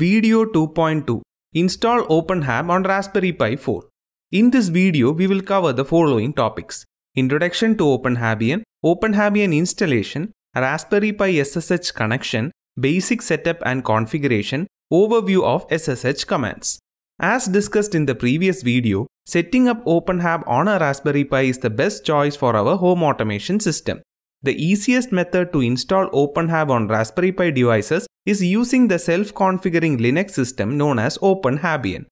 Video 2.2 Install OpenHAB on Raspberry Pi 4. In this video, we will cover the following topics. Introduction to OpenHABian, OpenHABian installation, Raspberry Pi SSH connection, basic setup and configuration, overview of SSH commands. As discussed in the previous video, setting up OpenHAB on a Raspberry Pi is the best choice for our home automation system. The easiest method to install OpenHAB on Raspberry Pi devices is using the self-configuring Linux system known as OpenHabian.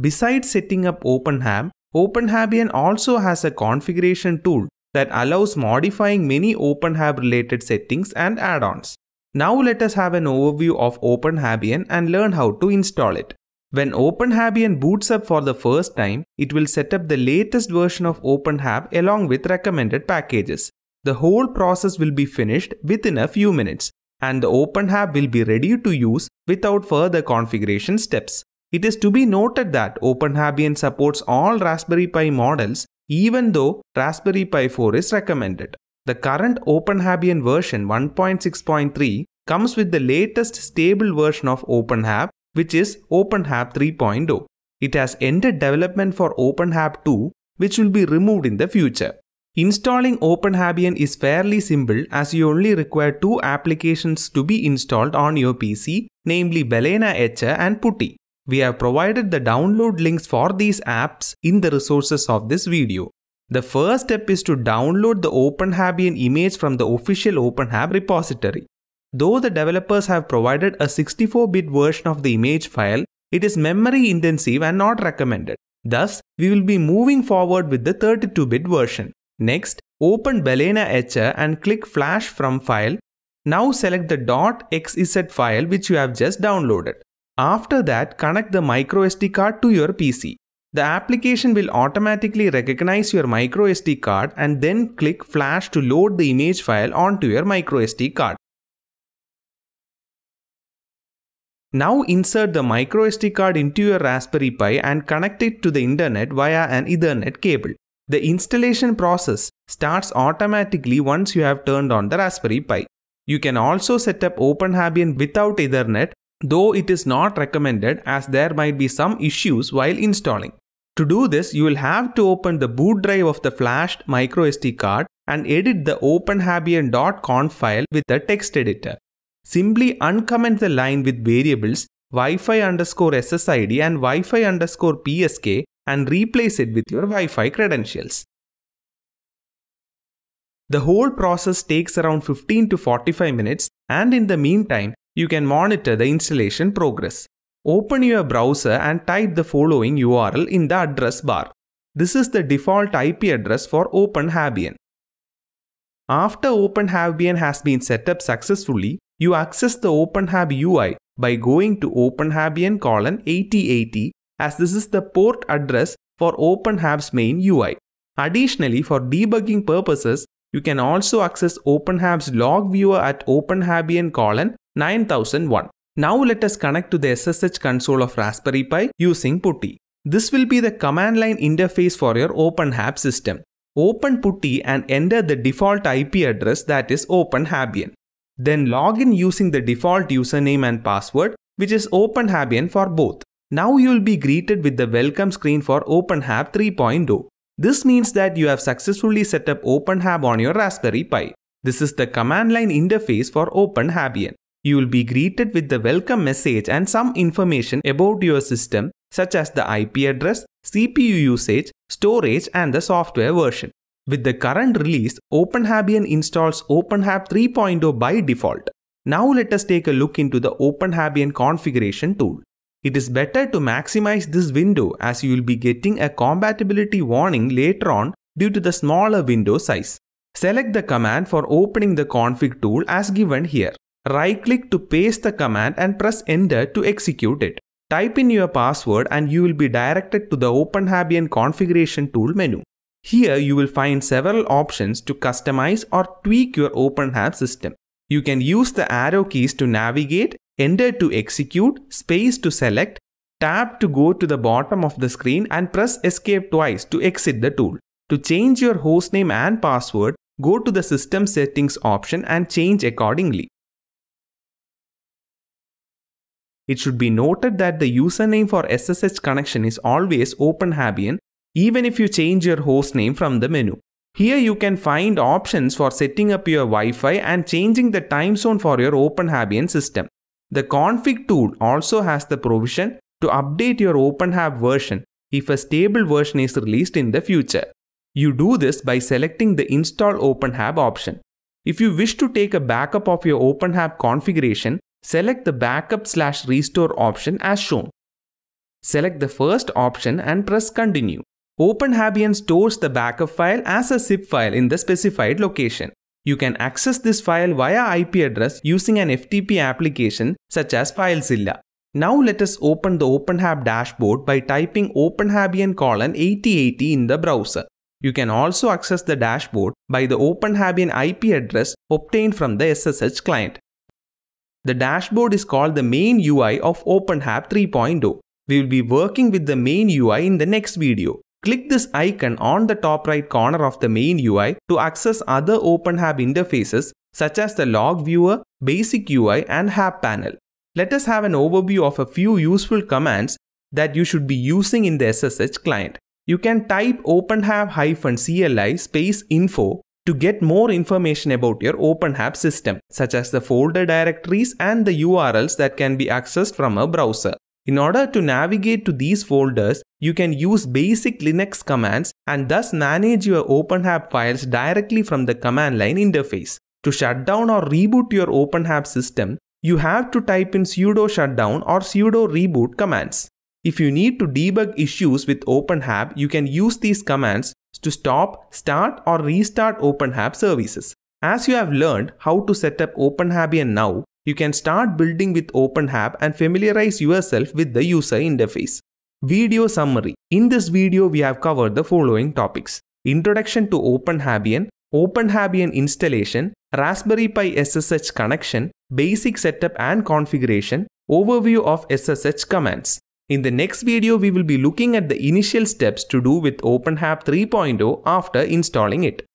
Besides setting up OpenHAB, OpenHabian also has a configuration tool that allows modifying many OpenHAB related settings and add-ons. Now let us have an overview of OpenHabian and learn how to install it. When OpenHabian boots up for the first time, it will set up the latest version of OpenHAB along with recommended packages. The whole process will be finished within a few minutes and the OpenHAB will be ready to use without further configuration steps. It is to be noted that OpenHabian supports all Raspberry Pi models even though Raspberry Pi 4 is recommended. The current OpenHabian version 1.6.3 comes with the latest stable version of OpenHab which is OpenHab 3.0. It has ended development for OpenHab 2 which will be removed in the future. Installing OpenHabian is fairly simple as you only require two applications to be installed on your PC, namely Balena Etcher and Putty. We have provided the download links for these apps in the resources of this video. The first step is to download the OpenHabian image from the official OpenHab repository. Though the developers have provided a 64-bit version of the image file, it is memory intensive and not recommended. Thus, we will be moving forward with the 32-bit version. Next, open Balena Etcher and click Flash from File. Now select the .xz file which you have just downloaded. After that, connect the microSD card to your PC. The application will automatically recognize your microSD card and then click flash to load the image file onto your microSD card. Now insert the microSD card into your Raspberry Pi and connect it to the internet via an ethernet cable. The installation process starts automatically once you have turned on the Raspberry Pi. You can also set up OpenHabian without Ethernet, though it is not recommended as there might be some issues while installing. To do this, you will have to open the boot drive of the flashed microSD card and edit the openhabian.conf file with a text editor. Simply uncomment the line with variables Wi-Fi underscore SSID and Wi-Fi underscore PSK and replace it with your Wi-Fi credentials. The whole process takes around 15 to 45 minutes and in the meantime, you can monitor the installation progress. Open your browser and type the following URL in the address bar. This is the default IP address for OpenHabian. After OpenHabian has been set up successfully, you access the OpenHab UI by going to OpenHabian colon 8080 as this is the port address for OpenHAB's main UI. Additionally, for debugging purposes, you can also access OpenHAB's log viewer at openhabian colon 9001. Now let us connect to the SSH console of Raspberry Pi using PuTTY. This will be the command line interface for your OpenHAB system. Open PuTTY and enter the default IP address that is OpenHabian. Then log in using the default username and password which is OpenHabian for both. Now you will be greeted with the welcome screen for OpenHAB 3.0. This means that you have successfully set up OpenHAB on your Raspberry Pi. This is the command line interface for OpenHABian. You will be greeted with the welcome message and some information about your system such as the IP address, CPU usage, storage and the software version. With the current release, OpenHabian installs OpenHab 3.0 by default. Now let us take a look into the OpenHabian configuration tool. It is better to maximize this window as you will be getting a compatibility warning later on due to the smaller window size. Select the command for opening the config tool as given here. Right click to paste the command and press enter to execute it. Type in your password and you will be directed to the OpenHabian configuration tool menu. Here you will find several options to customize or tweak your OpenHab system. You can use the arrow keys to navigate, Enter to execute, space to select, tab to go to the bottom of the screen and press escape twice to exit the tool. To change your hostname and password, go to the system settings option and change accordingly. It should be noted that the username for SSH connection is always OpenHabian even if you change your hostname from the menu. Here you can find options for setting up your Wi-Fi and changing the time zone for your OpenHabian system. The config tool also has the provision to update your OpenHAB version if a stable version is released in the future. You do this by selecting the install OpenHAB option. If you wish to take a backup of your OpenHAB configuration, select the backup slash restore option as shown. Select the first option and press continue. OpenHabian stores the backup file as a zip file in the specified location. You can access this file via IP address using an FTP application such as FileZilla. Now let us open the OpenHAB dashboard by typing openhabian colon 8080 in the browser. You can also access the dashboard by the OpenHABian IP address obtained from the SSH client. The dashboard is called the main UI of OpenHAB 3.0. We will be working with the main UI in the next video. Click this icon on the top right corner of the main UI to access other OpenHAB interfaces such as the log viewer, basic UI and HAB panel. Let us have an overview of a few useful commands that you should be using in the SSH client. You can type openhab-cli space info to get more information about your OpenHAB system, such as the folder directories and the URLs that can be accessed from a browser. In order to navigate to these folders, you can use basic Linux commands and thus manage your OpenHAB files directly from the command line interface. To shut down or reboot your OpenHAB system, you have to type in sudo shutdown or sudo reboot commands. If you need to debug issues with OpenHAB, you can use these commands to stop, start or restart OpenHAB services. As you have learned how to set up OpenHABian now, you can start building with OpenHAB and familiarize yourself with the user interface. Video summary. In this video, we have covered the following topics. Introduction to OpenHABian, OpenHABian installation, Raspberry Pi SSH connection, basic setup and configuration, overview of SSH commands. In the next video, we will be looking at the initial steps to do with OpenHAB 3.0 after installing it.